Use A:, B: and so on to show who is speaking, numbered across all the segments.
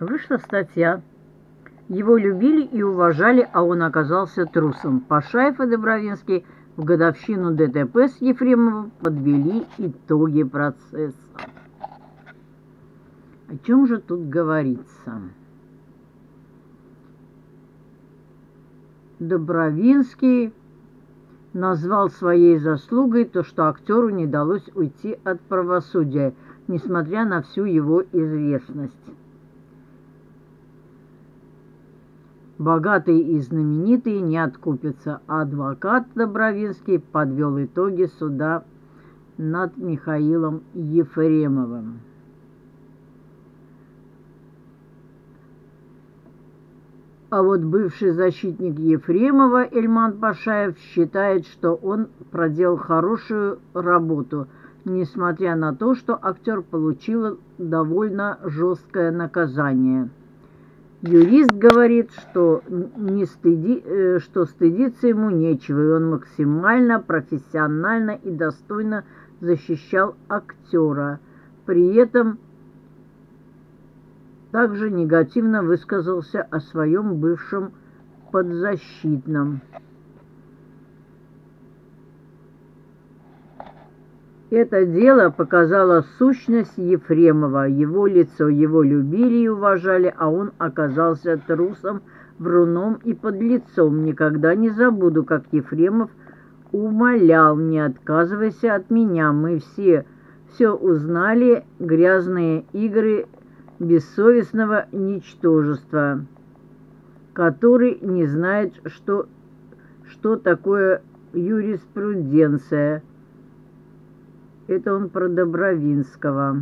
A: Вышла статья. Его любили и уважали, а он оказался трусом. Пашаев и Добровинский в годовщину ДТП с Ефремовым подвели итоги процесса. О чем же тут говорится? Добровинский назвал своей заслугой то, что актеру не удалось уйти от правосудия, несмотря на всю его известность. Богатые и знаменитые не откупятся, адвокат Добровинский подвел итоги суда над Михаилом Ефремовым. А вот бывший защитник Ефремова Эльман Пашаев считает, что он проделал хорошую работу, несмотря на то, что актер получил довольно жесткое наказание – Юрист говорит, что, не стыди, э, что стыдиться ему нечего, и он максимально профессионально и достойно защищал актера. При этом также негативно высказался о своем бывшем подзащитном. Это дело показало сущность Ефремова. Его лицо его любили и уважали, а он оказался трусом, вруном и подлецом. Никогда не забуду, как Ефремов умолял, не отказывайся от меня, мы все все узнали, грязные игры бессовестного ничтожества, который не знает, что, что такое юриспруденция – это он про Добровинского.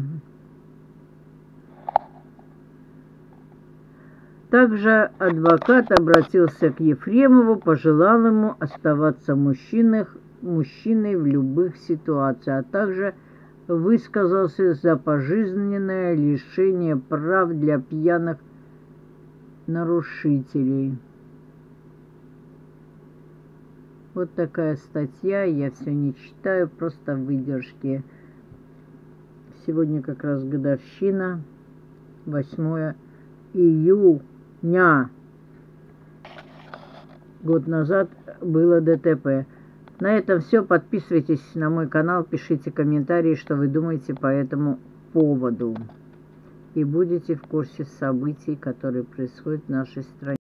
A: Также адвокат обратился к Ефремову, пожелал ему оставаться мужчиной, мужчиной в любых ситуациях, а также высказался за пожизненное лишение прав для пьяных нарушителей. Вот такая статья, я все не читаю, просто выдержки. Сегодня как раз годовщина, 8 июня. Год назад было ДТП. На этом все. Подписывайтесь на мой канал, пишите комментарии, что вы думаете по этому поводу. И будете в курсе событий, которые происходят в нашей стране.